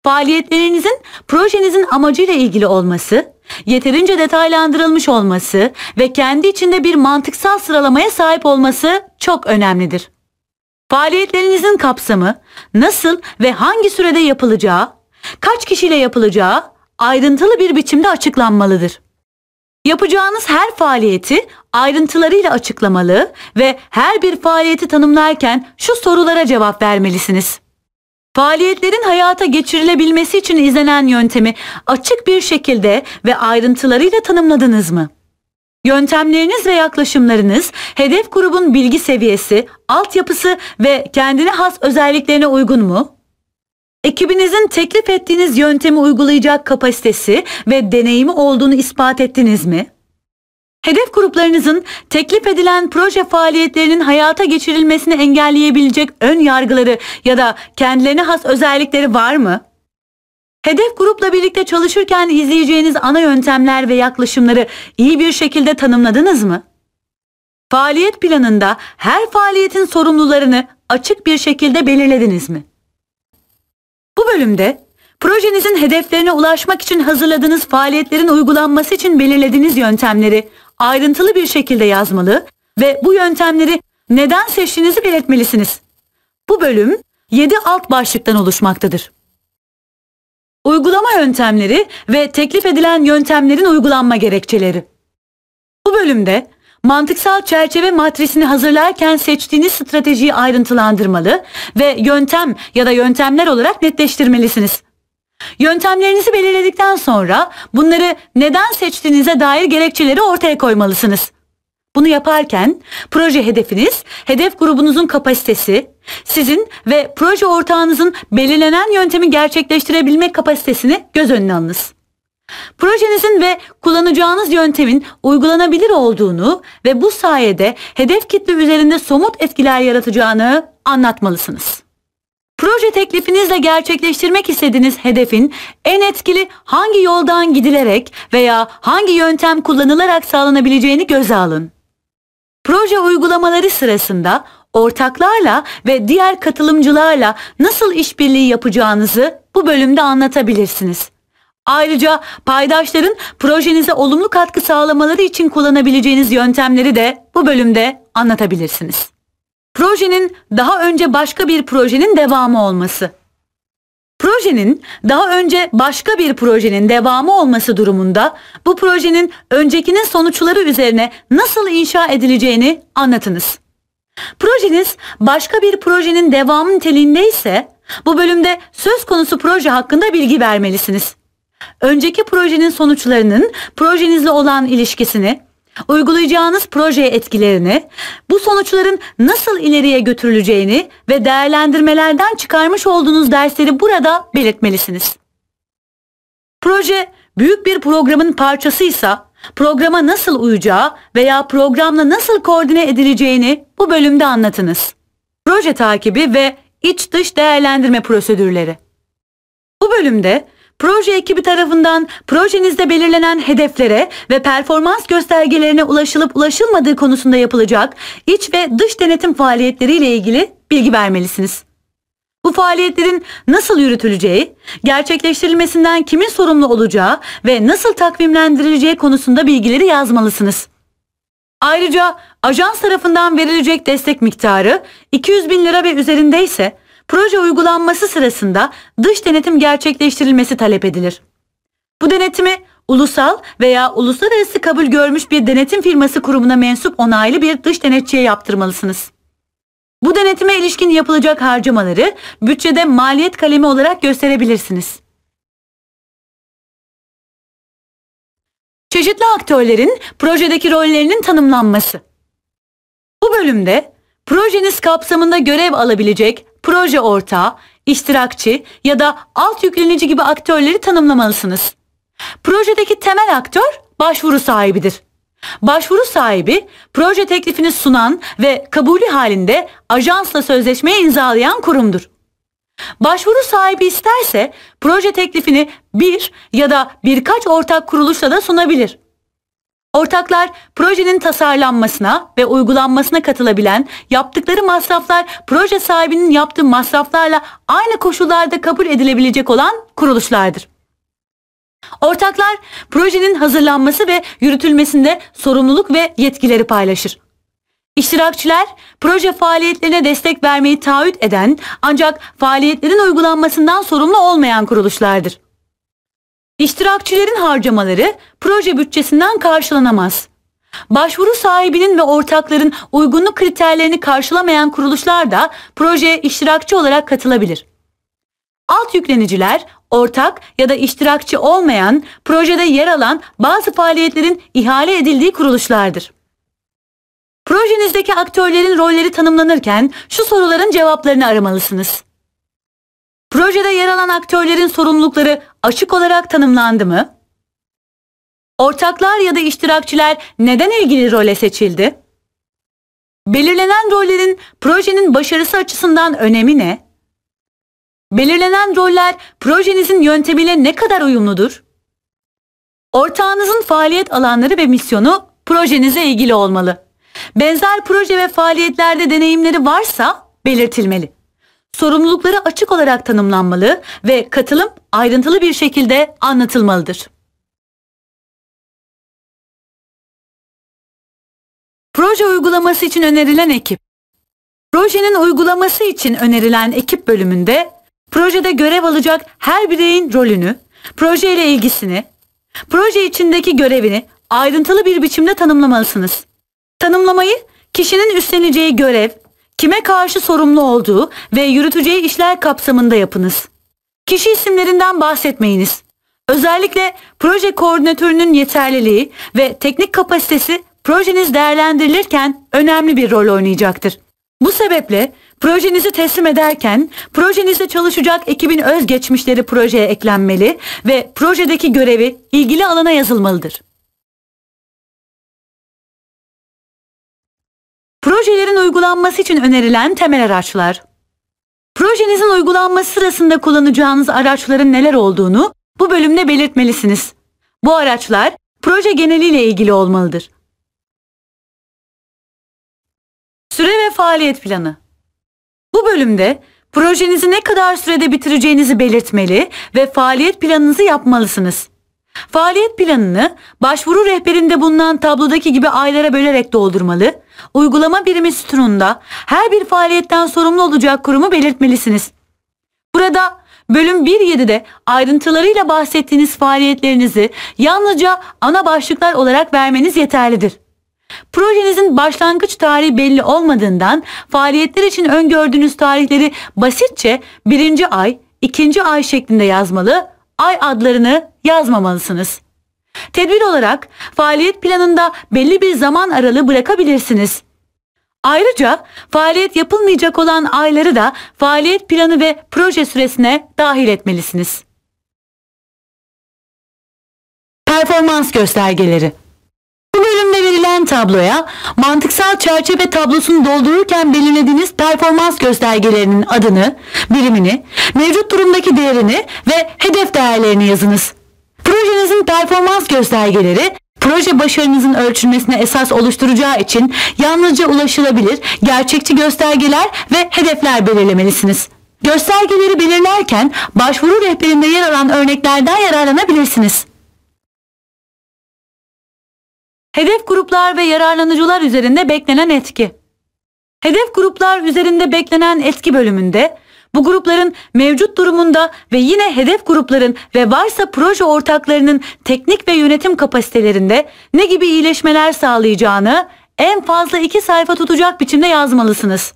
Faaliyetlerinizin projenizin amacıyla ilgili olması, yeterince detaylandırılmış olması ve kendi içinde bir mantıksal sıralamaya sahip olması çok önemlidir. Faaliyetlerinizin kapsamı, nasıl ve hangi sürede yapılacağı, kaç kişiyle yapılacağı ayrıntılı bir biçimde açıklanmalıdır. Yapacağınız her faaliyeti ayrıntılarıyla açıklamalı ve her bir faaliyeti tanımlarken şu sorulara cevap vermelisiniz. Faaliyetlerin hayata geçirilebilmesi için izlenen yöntemi açık bir şekilde ve ayrıntılarıyla tanımladınız mı? Yöntemleriniz ve yaklaşımlarınız hedef grubun bilgi seviyesi, altyapısı ve kendine has özelliklerine uygun mu? Ekibinizin teklif ettiğiniz yöntemi uygulayacak kapasitesi ve deneyimi olduğunu ispat ettiniz mi? Hedef gruplarınızın teklif edilen proje faaliyetlerinin hayata geçirilmesini engelleyebilecek ön yargıları ya da kendilerine has özellikleri var mı? Hedef grupla birlikte çalışırken izleyeceğiniz ana yöntemler ve yaklaşımları iyi bir şekilde tanımladınız mı? Faaliyet planında her faaliyetin sorumlularını açık bir şekilde belirlediniz mi? Bu bölümde projenizin hedeflerine ulaşmak için hazırladığınız faaliyetlerin uygulanması için belirlediğiniz yöntemleri ayrıntılı bir şekilde yazmalı ve bu yöntemleri neden seçtiğinizi belirtmelisiniz. Bu bölüm 7 alt başlıktan oluşmaktadır. Uygulama yöntemleri ve teklif edilen yöntemlerin uygulanma gerekçeleri. Bu bölümde mantıksal çerçeve matrisini hazırlarken seçtiğiniz stratejiyi ayrıntılandırmalı ve yöntem ya da yöntemler olarak netleştirmelisiniz. Yöntemlerinizi belirledikten sonra bunları neden seçtiğinize dair gerekçeleri ortaya koymalısınız. Bunu yaparken proje hedefiniz, hedef grubunuzun kapasitesi, sizin ve proje ortağınızın belirlenen yöntemi gerçekleştirebilmek kapasitesini göz önüne alınız. Projenizin ve kullanacağınız yöntemin uygulanabilir olduğunu ve bu sayede hedef kitle üzerinde somut etkiler yaratacağını anlatmalısınız. Proje teklifinizle gerçekleştirmek istediğiniz hedefin en etkili hangi yoldan gidilerek veya hangi yöntem kullanılarak sağlanabileceğini göze alın. Proje uygulamaları sırasında ortaklarla ve diğer katılımcılarla nasıl işbirliği yapacağınızı bu bölümde anlatabilirsiniz. Ayrıca paydaşların projenize olumlu katkı sağlamaları için kullanabileceğiniz yöntemleri de bu bölümde anlatabilirsiniz. Projenin daha önce başka bir projenin devamı olması. Projenin daha önce başka bir projenin devamı olması durumunda bu projenin öncekinin sonuçları üzerine nasıl inşa edileceğini anlatınız. Projeniz başka bir projenin devamı niteliğinde bu bölümde söz konusu proje hakkında bilgi vermelisiniz. Önceki projenin sonuçlarının projenizle olan ilişkisini, uygulayacağınız proje etkilerini, bu sonuçların nasıl ileriye götürüleceğini ve değerlendirmelerden çıkarmış olduğunuz dersleri burada belirtmelisiniz. Proje büyük bir programın parçasıysa programa nasıl uyacağı veya programla nasıl koordine edileceğini bu bölümde anlatınız. Proje takibi ve iç dış değerlendirme prosedürleri. Bu bölümde Proje ekibi tarafından projenizde belirlenen hedeflere ve performans göstergelerine ulaşılıp ulaşılmadığı konusunda yapılacak iç ve dış denetim faaliyetleriyle ilgili bilgi vermelisiniz. Bu faaliyetlerin nasıl yürütüleceği, gerçekleştirilmesinden kimin sorumlu olacağı ve nasıl takvimlendirileceği konusunda bilgileri yazmalısınız. Ayrıca ajans tarafından verilecek destek miktarı 200 bin lira ve üzerindeyse proje uygulanması sırasında dış denetim gerçekleştirilmesi talep edilir. Bu denetimi ulusal veya uluslararası kabul görmüş bir denetim firması kurumuna mensup onaylı bir dış denetçiye yaptırmalısınız. Bu denetime ilişkin yapılacak harcamaları bütçede maliyet kalemi olarak gösterebilirsiniz. Çeşitli aktörlerin projedeki rollerinin tanımlanması. Bu bölümde projeniz kapsamında görev alabilecek proje ortağı, iştirakçı ya da alt yüklenici gibi aktörleri tanımlamalısınız. Projedeki temel aktör başvuru sahibidir. Başvuru sahibi proje teklifini sunan ve kabulü halinde ajansla sözleşmeyi imzalayan kurumdur. Başvuru sahibi isterse proje teklifini bir ya da birkaç ortak kuruluşla da sunabilir. Ortaklar projenin tasarlanmasına ve uygulanmasına katılabilen yaptıkları masraflar proje sahibinin yaptığı masraflarla aynı koşullarda kabul edilebilecek olan kuruluşlardır. Ortaklar projenin hazırlanması ve yürütülmesinde sorumluluk ve yetkileri paylaşır. İştirakçiler proje faaliyetlerine destek vermeyi taahhüt eden ancak faaliyetlerin uygulanmasından sorumlu olmayan kuruluşlardır. İştirakçilerin harcamaları proje bütçesinden karşılanamaz. Başvuru sahibinin ve ortakların uygunluk kriterlerini karşılamayan kuruluşlar da projeye iştirakçı olarak katılabilir. Alt yükleniciler, ortak ya da iştirakçı olmayan, projede yer alan bazı faaliyetlerin ihale edildiği kuruluşlardır. Projenizdeki aktörlerin rolleri tanımlanırken şu soruların cevaplarını aramalısınız. Projede yer alan aktörlerin sorumlulukları açık olarak tanımlandı mı? Ortaklar ya da iştirakçiler neden ilgili role seçildi? Belirlenen rollerin projenin başarısı açısından önemi ne? Belirlenen roller projenizin yöntemiyle ne kadar uyumludur? Ortağınızın faaliyet alanları ve misyonu projenize ilgili olmalı. Benzer proje ve faaliyetlerde deneyimleri varsa belirtilmeli sorumlulukları açık olarak tanımlanmalı ve katılım ayrıntılı bir şekilde anlatılmalıdır. Proje uygulaması için önerilen ekip Projenin uygulaması için önerilen ekip bölümünde projede görev alacak her bireyin rolünü, proje ile ilgisini, proje içindeki görevini ayrıntılı bir biçimde tanımlamalısınız. Tanımlamayı kişinin üstleneceği görev, kime karşı sorumlu olduğu ve yürüteceği işler kapsamında yapınız. Kişi isimlerinden bahsetmeyiniz. Özellikle proje koordinatörünün yeterliliği ve teknik kapasitesi projeniz değerlendirilirken önemli bir rol oynayacaktır. Bu sebeple projenizi teslim ederken projenizde çalışacak ekibin özgeçmişleri projeye eklenmeli ve projedeki görevi ilgili alana yazılmalıdır. Projelerin uygulanması için önerilen temel araçlar. Projenizin uygulanması sırasında kullanacağınız araçların neler olduğunu bu bölümde belirtmelisiniz. Bu araçlar proje geneliyle ilgili olmalıdır. Süre ve faaliyet planı. Bu bölümde projenizi ne kadar sürede bitireceğinizi belirtmeli ve faaliyet planınızı yapmalısınız. Faaliyet planını başvuru rehberinde bulunan tablodaki gibi aylara bölerek doldurmalı uygulama birimi sütununda her bir faaliyetten sorumlu olacak kurumu belirtmelisiniz. Burada bölüm 1.7'de ayrıntılarıyla bahsettiğiniz faaliyetlerinizi yalnızca ana başlıklar olarak vermeniz yeterlidir. Projenizin başlangıç tarihi belli olmadığından faaliyetler için öngördüğünüz tarihleri basitçe birinci ay, ikinci ay şeklinde yazmalı, ay adlarını yazmamalısınız. Tedbir olarak faaliyet planında belli bir zaman aralığı bırakabilirsiniz. Ayrıca faaliyet yapılmayacak olan ayları da faaliyet planı ve proje süresine dahil etmelisiniz. Performans göstergeleri Bu bölümde verilen tabloya mantıksal çerçeve tablosunu doldururken belirlediğiniz performans göstergelerinin adını, birimini, mevcut durumdaki değerini ve hedef değerlerini yazınız. Projenizin performans göstergeleri proje başarınızın ölçülmesine esas oluşturacağı için yalnızca ulaşılabilir, gerçekçi göstergeler ve hedefler belirlemelisiniz. Göstergeleri belirlerken başvuru rehberinde yer alan örneklerden yararlanabilirsiniz. Hedef gruplar ve yararlanıcılar üzerinde beklenen etki Hedef gruplar üzerinde beklenen etki bölümünde bu grupların mevcut durumunda ve yine hedef grupların ve varsa proje ortaklarının teknik ve yönetim kapasitelerinde ne gibi iyileşmeler sağlayacağını en fazla iki sayfa tutacak biçimde yazmalısınız.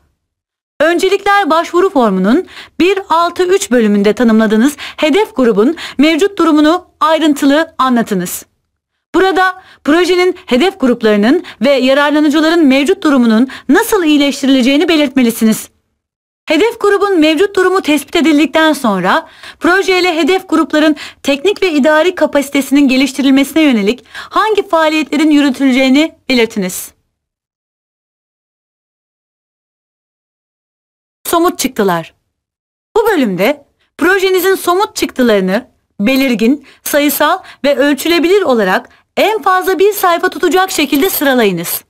Öncelikler başvuru formunun 1.6.3 bölümünde tanımladığınız hedef grubun mevcut durumunu ayrıntılı anlatınız. Burada projenin hedef gruplarının ve yararlanıcıların mevcut durumunun nasıl iyileştirileceğini belirtmelisiniz. Hedef grubun mevcut durumu tespit edildikten sonra projeyle hedef grupların teknik ve idari kapasitesinin geliştirilmesine yönelik hangi faaliyetlerin yürütüleceğini belirtiniz. Somut çıktılar. Bu bölümde projenizin somut çıktılarını belirgin, sayısal ve ölçülebilir olarak en fazla bir sayfa tutacak şekilde sıralayınız.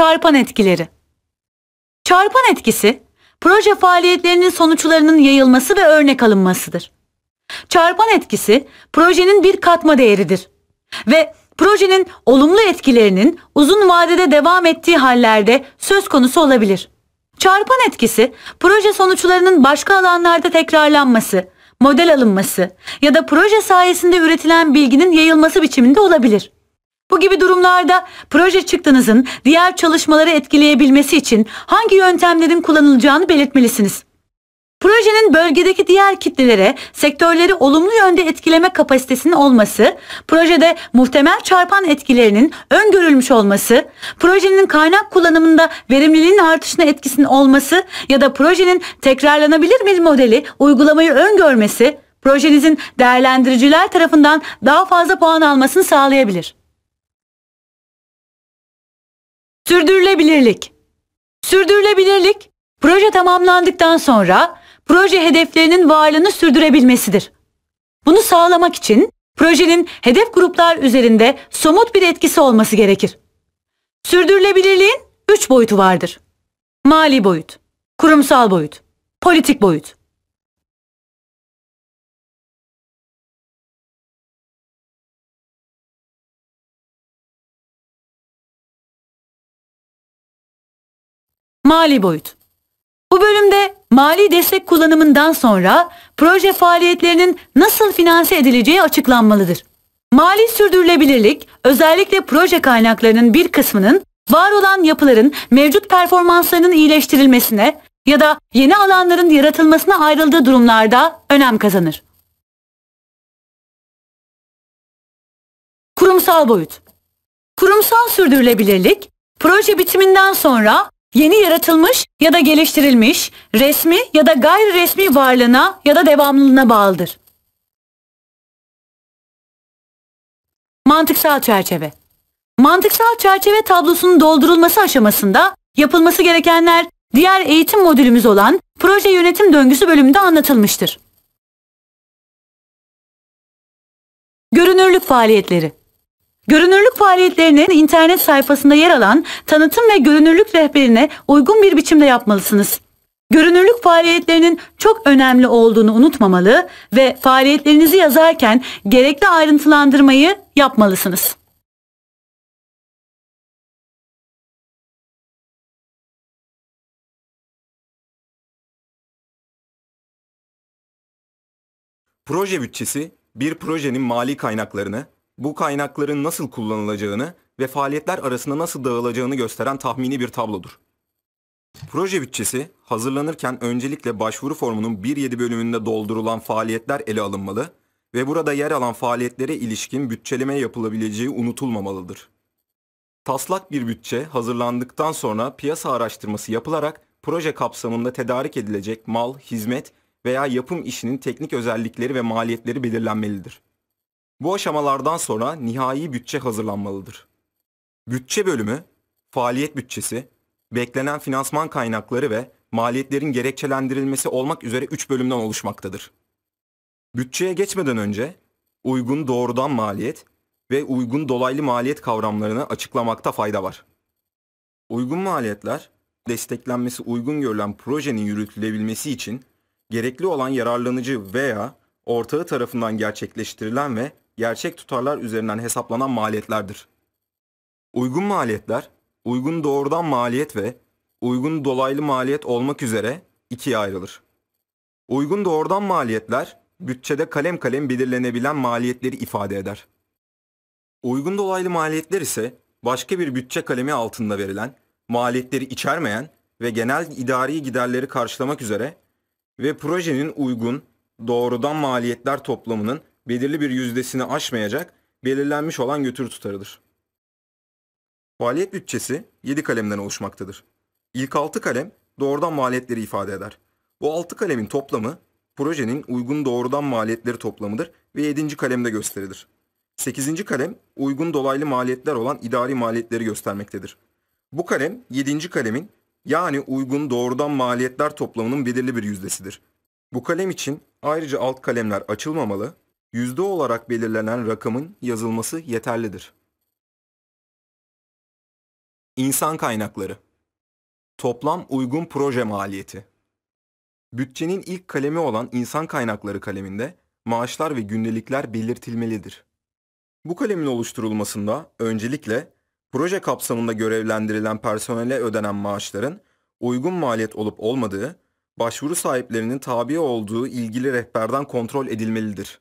Çarpan etkileri Çarpan etkisi, proje faaliyetlerinin sonuçlarının yayılması ve örnek alınmasıdır. Çarpan etkisi, projenin bir katma değeridir ve projenin olumlu etkilerinin uzun vadede devam ettiği hallerde söz konusu olabilir. Çarpan etkisi, proje sonuçlarının başka alanlarda tekrarlanması, model alınması ya da proje sayesinde üretilen bilginin yayılması biçiminde olabilir. Bu gibi durumlarda proje çıktınızın diğer çalışmaları etkileyebilmesi için hangi yöntemlerin kullanılacağını belirtmelisiniz. Projenin bölgedeki diğer kitlelere, sektörleri olumlu yönde etkileme kapasitesinin olması, projede muhtemel çarpan etkilerinin öngörülmüş olması, projenin kaynak kullanımında verimliliğin artışına etkisinin olması ya da projenin tekrarlanabilir bir modeli uygulamayı öngörmesi, projenizin değerlendiriciler tarafından daha fazla puan almasını sağlayabilir. Sürdürülebilirlik. Sürdürülebilirlik, proje tamamlandıktan sonra proje hedeflerinin varlığını sürdürebilmesidir. Bunu sağlamak için projenin hedef gruplar üzerinde somut bir etkisi olması gerekir. Sürdürülebilirliğin üç boyutu vardır. Mali boyut, kurumsal boyut, politik boyut. Mali boyut. Bu bölümde mali destek kullanımından sonra proje faaliyetlerinin nasıl finanse edileceği açıklanmalıdır. Mali sürdürülebilirlik özellikle proje kaynaklarının bir kısmının var olan yapıların mevcut performanslarının iyileştirilmesine ya da yeni alanların yaratılmasına ayrıldığı durumlarda önem kazanır. Kurumsal boyut. Kurumsal sürdürülebilirlik, proje bitiminden sonra Yeni yaratılmış ya da geliştirilmiş, resmi ya da gayri resmi varlığına ya da devamlılığına bağlıdır. Mantıksal çerçeve Mantıksal çerçeve tablosunun doldurulması aşamasında yapılması gerekenler diğer eğitim modülümüz olan proje yönetim döngüsü bölümünde anlatılmıştır. Görünürlük faaliyetleri Görünürlük faaliyetlerinin internet sayfasında yer alan tanıtım ve görünürlük rehberine uygun bir biçimde yapmalısınız. Görünürlük faaliyetlerinin çok önemli olduğunu unutmamalı ve faaliyetlerinizi yazarken gerekli ayrıntılandırmayı yapmalısınız. Proje bütçesi bir projenin mali kaynaklarını bu kaynakların nasıl kullanılacağını ve faaliyetler arasında nasıl dağılacağını gösteren tahmini bir tablodur. Proje bütçesi hazırlanırken öncelikle başvuru formunun 1.7 bölümünde doldurulan faaliyetler ele alınmalı ve burada yer alan faaliyetlere ilişkin bütçeleme yapılabileceği unutulmamalıdır. Taslak bir bütçe hazırlandıktan sonra piyasa araştırması yapılarak proje kapsamında tedarik edilecek mal, hizmet veya yapım işinin teknik özellikleri ve maliyetleri belirlenmelidir. Bu aşamalardan sonra nihai bütçe hazırlanmalıdır. Bütçe bölümü, faaliyet bütçesi, beklenen finansman kaynakları ve maliyetlerin gerekçelendirilmesi olmak üzere 3 bölümden oluşmaktadır. Bütçeye geçmeden önce uygun doğrudan maliyet ve uygun dolaylı maliyet kavramlarını açıklamakta fayda var. Uygun maliyetler, desteklenmesi uygun görülen projenin yürütülebilmesi için gerekli olan yararlanıcı veya ortağı tarafından gerçekleştirilen ve gerçek tutarlar üzerinden hesaplanan maliyetlerdir. Uygun maliyetler, uygun doğrudan maliyet ve uygun dolaylı maliyet olmak üzere ikiye ayrılır. Uygun doğrudan maliyetler, bütçede kalem kalem belirlenebilen maliyetleri ifade eder. Uygun dolaylı maliyetler ise başka bir bütçe kalemi altında verilen, maliyetleri içermeyen ve genel idari giderleri karşılamak üzere ve projenin uygun, doğrudan maliyetler toplamının belirli bir yüzdesini aşmayacak belirlenmiş olan götür tutarıdır. Faaliyet bütçesi 7 kalemden oluşmaktadır. İlk 6 kalem doğrudan maliyetleri ifade eder. Bu 6 kalemin toplamı projenin uygun doğrudan maliyetleri toplamıdır ve 7. kalemde gösterilir. 8. kalem uygun dolaylı maliyetler olan idari maliyetleri göstermektedir. Bu kalem 7. kalemin yani uygun doğrudan maliyetler toplamının belirli bir yüzdesidir. Bu kalem için ayrıca alt kalemler açılmamalı, yüzde olarak belirlenen rakamın yazılması yeterlidir. İnsan kaynakları Toplam uygun proje maliyeti Bütçenin ilk kalemi olan insan kaynakları kaleminde maaşlar ve gündelikler belirtilmelidir. Bu kalemin oluşturulmasında öncelikle proje kapsamında görevlendirilen personele ödenen maaşların uygun maliyet olup olmadığı, başvuru sahiplerinin tabi olduğu ilgili rehberden kontrol edilmelidir.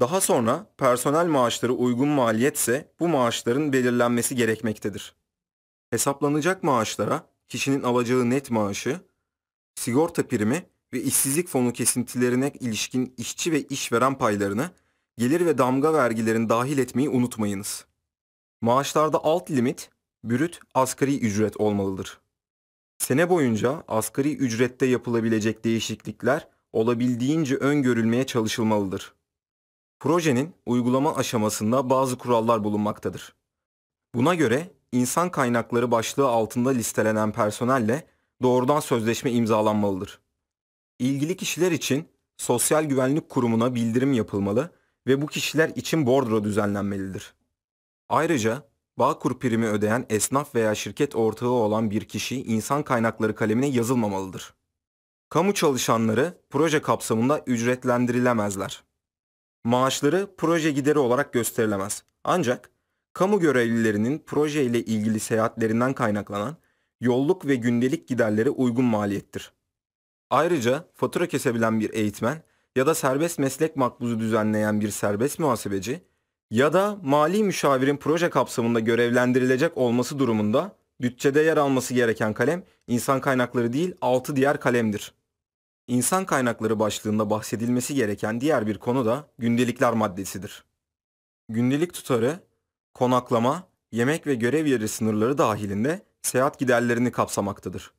Daha sonra personel maaşları uygun maliyetse bu maaşların belirlenmesi gerekmektedir. Hesaplanacak maaşlara kişinin alacağı net maaşı, sigorta primi ve işsizlik fonu kesintilerine ilişkin işçi ve işveren paylarını gelir ve damga vergilerini dahil etmeyi unutmayınız. Maaşlarda alt limit bürüt asgari ücret olmalıdır. Sene boyunca asgari ücrette yapılabilecek değişiklikler olabildiğince öngörülmeye çalışılmalıdır. Projenin uygulama aşamasında bazı kurallar bulunmaktadır. Buna göre insan kaynakları başlığı altında listelenen personelle doğrudan sözleşme imzalanmalıdır. İlgili kişiler için Sosyal Güvenlik Kurumu'na bildirim yapılmalı ve bu kişiler için bordro düzenlenmelidir. Ayrıca Bağkur primi ödeyen esnaf veya şirket ortağı olan bir kişi insan kaynakları kalemine yazılmamalıdır. Kamu çalışanları proje kapsamında ücretlendirilemezler maaşları proje gideri olarak gösterilemez. Ancak kamu görevlilerinin proje ile ilgili seyahatlerinden kaynaklanan yolluk ve gündelik giderlere uygun maliyettir. Ayrıca fatura kesebilen bir eğitmen ya da serbest meslek makbuzu düzenleyen bir serbest muhasebeci ya da mali müşavirin proje kapsamında görevlendirilecek olması durumunda bütçede yer alması gereken kalem insan kaynakları değil altı diğer kalemdir. İnsan kaynakları başlığında bahsedilmesi gereken diğer bir konu da gündelikler maddesidir. Gündelik tutarı, konaklama, yemek ve görev yeri sınırları dahilinde seyahat giderlerini kapsamaktadır.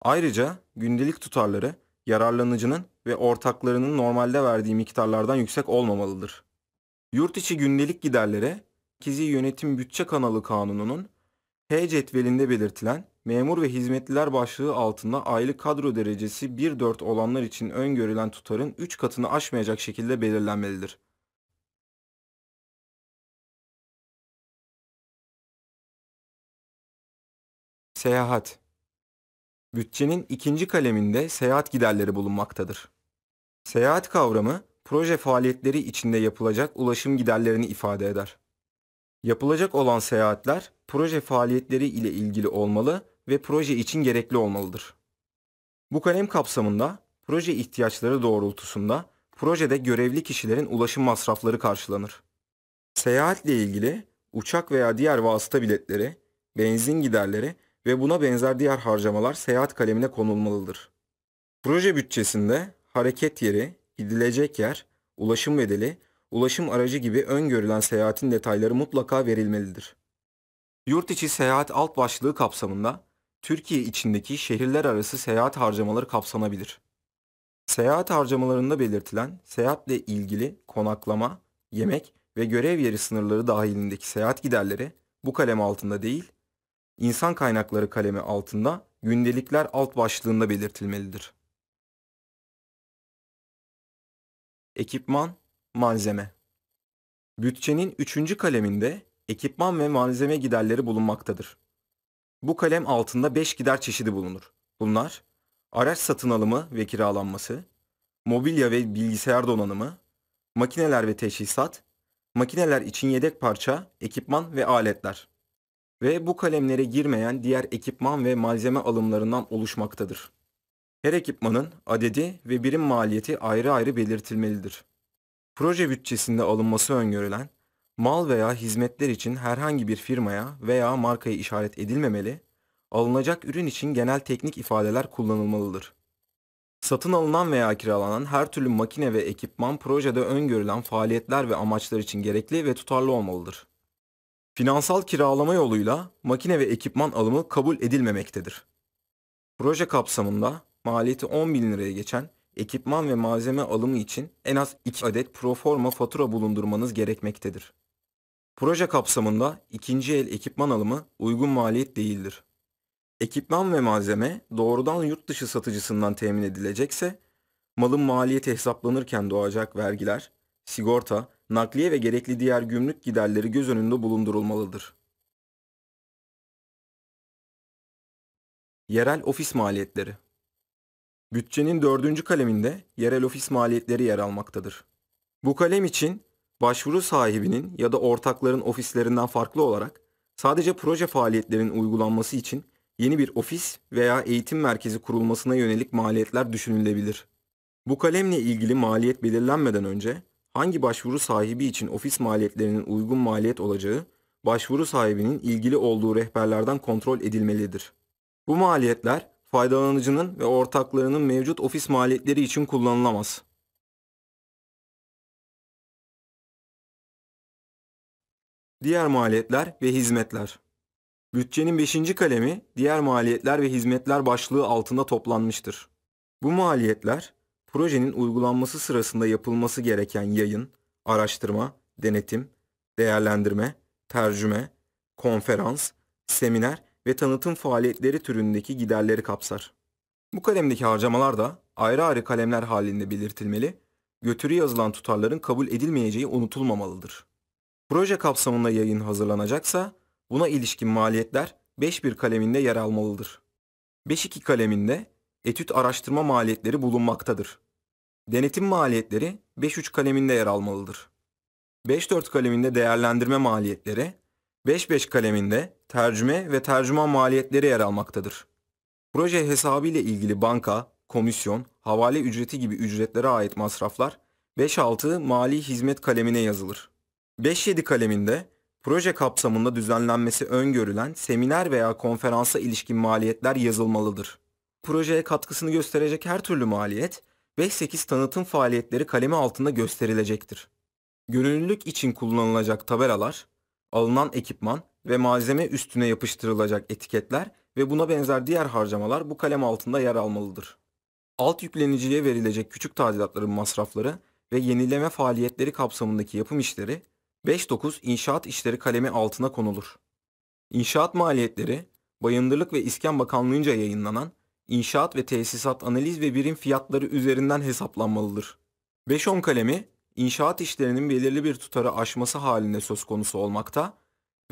Ayrıca gündelik tutarları yararlanıcının ve ortaklarının normalde verdiği miktarlardan yüksek olmamalıdır. Yurt içi gündelik giderlere Kizi Yönetim Bütçe Kanalı Kanunu'nun H cetvelinde belirtilen memur ve hizmetliler başlığı altında aylık kadro derecesi 1-4 olanlar için öngörülen tutarın 3 katını aşmayacak şekilde belirlenmelidir. Seyahat Bütçenin ikinci kaleminde seyahat giderleri bulunmaktadır. Seyahat kavramı, proje faaliyetleri içinde yapılacak ulaşım giderlerini ifade eder. Yapılacak olan seyahatler proje faaliyetleri ile ilgili olmalı ve proje için gerekli olmalıdır. Bu kalem kapsamında proje ihtiyaçları doğrultusunda projede görevli kişilerin ulaşım masrafları karşılanır. Seyahatle ilgili uçak veya diğer vasıta biletleri, benzin giderleri ve buna benzer diğer harcamalar seyahat kalemine konulmalıdır. Proje bütçesinde hareket yeri, gidilecek yer, ulaşım bedeli, ulaşım aracı gibi öngörülen seyahatin detayları mutlaka verilmelidir. Yurt içi seyahat alt başlığı kapsamında Türkiye içindeki şehirler arası seyahat harcamaları kapsanabilir. Seyahat harcamalarında belirtilen seyahatle ilgili konaklama, yemek ve görev yeri sınırları dahilindeki seyahat giderleri bu kalem altında değil, insan kaynakları kalemi altında gündelikler alt başlığında belirtilmelidir. Ekipman, malzeme. Bütçenin üçüncü kaleminde ekipman ve malzeme giderleri bulunmaktadır. Bu kalem altında 5 gider çeşidi bulunur. Bunlar araç satın alımı ve kiralanması, mobilya ve bilgisayar donanımı, makineler ve teşhisat, makineler için yedek parça, ekipman ve aletler ve bu kalemlere girmeyen diğer ekipman ve malzeme alımlarından oluşmaktadır. Her ekipmanın adedi ve birim maliyeti ayrı ayrı belirtilmelidir. Proje bütçesinde alınması öngörülen mal veya hizmetler için herhangi bir firmaya veya markaya işaret edilmemeli, alınacak ürün için genel teknik ifadeler kullanılmalıdır. Satın alınan veya kiralanan her türlü makine ve ekipman projede öngörülen faaliyetler ve amaçlar için gerekli ve tutarlı olmalıdır. Finansal kiralama yoluyla makine ve ekipman alımı kabul edilmemektedir. Proje kapsamında maliyeti 10 bin liraya geçen ekipman ve malzeme alımı için en az 2 adet proforma fatura bulundurmanız gerekmektedir. Proje kapsamında ikinci el ekipman alımı uygun maliyet değildir. Ekipman ve malzeme doğrudan yurt dışı satıcısından temin edilecekse, malın maliyeti hesaplanırken doğacak vergiler, sigorta, nakliye ve gerekli diğer gümrük giderleri göz önünde bulundurulmalıdır. Yerel ofis maliyetleri Bütçenin dördüncü kaleminde yerel ofis maliyetleri yer almaktadır. Bu kalem için başvuru sahibinin ya da ortakların ofislerinden farklı olarak sadece proje faaliyetlerinin uygulanması için yeni bir ofis veya eğitim merkezi kurulmasına yönelik maliyetler düşünülebilir. Bu kalemle ilgili maliyet belirlenmeden önce hangi başvuru sahibi için ofis maliyetlerinin uygun maliyet olacağı başvuru sahibinin ilgili olduğu rehberlerden kontrol edilmelidir. Bu maliyetler faydalanıcının ve ortaklarının mevcut ofis maliyetleri için kullanılamaz. Diğer maliyetler ve hizmetler. Bütçenin 5. kalemi diğer maliyetler ve hizmetler başlığı altında toplanmıştır. Bu maliyetler projenin uygulanması sırasında yapılması gereken yayın, araştırma, denetim, değerlendirme, tercüme, konferans, seminer ve tanıtım faaliyetleri türündeki giderleri kapsar. Bu kalemdeki harcamalar da ayrı ayrı kalemler halinde belirtilmeli, götürü yazılan tutarların kabul edilmeyeceği unutulmamalıdır. Proje kapsamında yayın hazırlanacaksa buna ilişkin maliyetler 5.1 kaleminde yer almalıdır. 5.2 kaleminde etüt araştırma maliyetleri bulunmaktadır. Denetim maliyetleri 5.3 kaleminde yer almalıdır. 5.4 kaleminde değerlendirme maliyetleri, 5.5 kaleminde tercüme ve tercüman maliyetleri yer almaktadır. Proje hesabı ile ilgili banka, komisyon, havale ücreti gibi ücretlere ait masraflar 5-6 mali hizmet kalemine yazılır. 5-7 kaleminde proje kapsamında düzenlenmesi öngörülen seminer veya konferansa ilişkin maliyetler yazılmalıdır. Projeye katkısını gösterecek her türlü maliyet 5-8 tanıtım faaliyetleri kalemi altında gösterilecektir. Gönüllülük için kullanılacak tabelalar, alınan ekipman ve malzeme üstüne yapıştırılacak etiketler ve buna benzer diğer harcamalar bu kalem altında yer almalıdır. Alt yükleniciye verilecek küçük tadilatların masrafları ve yenileme faaliyetleri kapsamındaki yapım işleri 5.9 İnşaat İşleri kalemi altına konulur. İnşaat maliyetleri, Bayındırlık ve İskan Bakanlığı'nca yayınlanan İnşaat ve Tesisat Analiz ve Birim Fiyatları üzerinden hesaplanmalıdır. 5.10 kalemi, inşaat işlerinin belirli bir tutarı aşması halinde söz konusu olmakta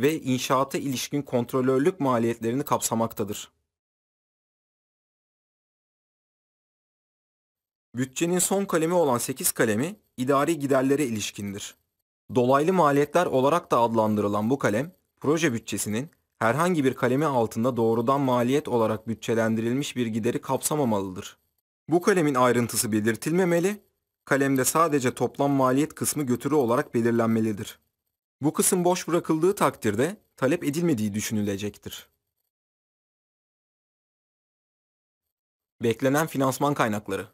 ve inşaata ilişkin kontrolörlük maliyetlerini kapsamaktadır. Bütçenin son kalemi olan 8 kalemi idari giderlere ilişkindir. Dolaylı maliyetler olarak da adlandırılan bu kalem, proje bütçesinin herhangi bir kalemi altında doğrudan maliyet olarak bütçelendirilmiş bir gideri kapsamamalıdır. Bu kalemin ayrıntısı belirtilmemeli, kalemde sadece toplam maliyet kısmı götürü olarak belirlenmelidir. Bu kısım boş bırakıldığı takdirde talep edilmediği düşünülecektir. Beklenen finansman kaynakları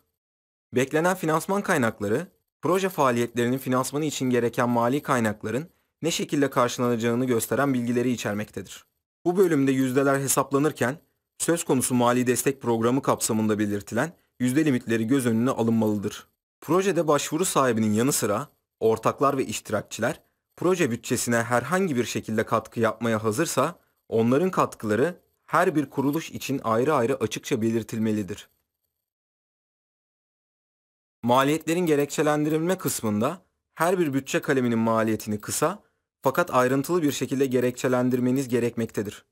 Beklenen finansman kaynakları proje faaliyetlerinin finansmanı için gereken mali kaynakların ne şekilde karşılanacağını gösteren bilgileri içermektedir. Bu bölümde yüzdeler hesaplanırken söz konusu mali destek programı kapsamında belirtilen yüzde limitleri göz önüne alınmalıdır. Projede başvuru sahibinin yanı sıra ortaklar ve iştirakçiler proje bütçesine herhangi bir şekilde katkı yapmaya hazırsa onların katkıları her bir kuruluş için ayrı ayrı açıkça belirtilmelidir. Maliyetlerin gerekçelendirilme kısmında her bir bütçe kaleminin maliyetini kısa fakat ayrıntılı bir şekilde gerekçelendirmeniz gerekmektedir.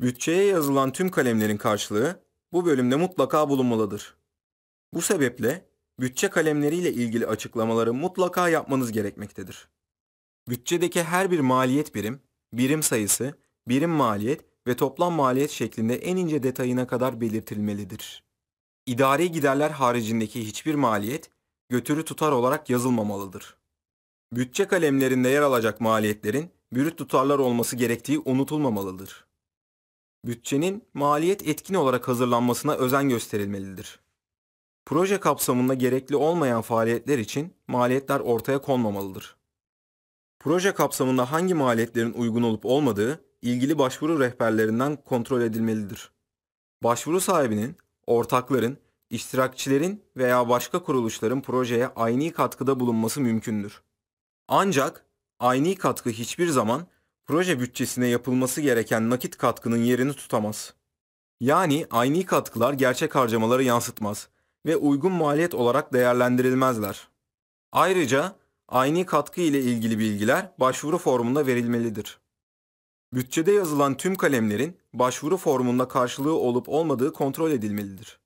Bütçeye yazılan tüm kalemlerin karşılığı bu bölümde mutlaka bulunmalıdır. Bu sebeple bütçe kalemleriyle ilgili açıklamaları mutlaka yapmanız gerekmektedir. Bütçedeki her bir maliyet birim, birim sayısı, birim maliyet ve toplam maliyet şeklinde en ince detayına kadar belirtilmelidir. İdari giderler haricindeki hiçbir maliyet götürü tutar olarak yazılmamalıdır. Bütçe kalemlerinde yer alacak maliyetlerin bürüt tutarlar olması gerektiği unutulmamalıdır. Bütçenin maliyet etkin olarak hazırlanmasına özen gösterilmelidir. Proje kapsamında gerekli olmayan faaliyetler için maliyetler ortaya konmamalıdır. Proje kapsamında hangi maliyetlerin uygun olup olmadığı ilgili başvuru rehberlerinden kontrol edilmelidir. Başvuru sahibinin ortakların, iştirakçilerin veya başka kuruluşların projeye aynı katkıda bulunması mümkündür. Ancak aynı katkı hiçbir zaman proje bütçesine yapılması gereken nakit katkının yerini tutamaz. Yani aynı katkılar gerçek harcamaları yansıtmaz ve uygun maliyet olarak değerlendirilmezler. Ayrıca aynı katkı ile ilgili bilgiler başvuru formunda verilmelidir. Bütçede yazılan tüm kalemlerin başvuru formunda karşılığı olup olmadığı kontrol edilmelidir.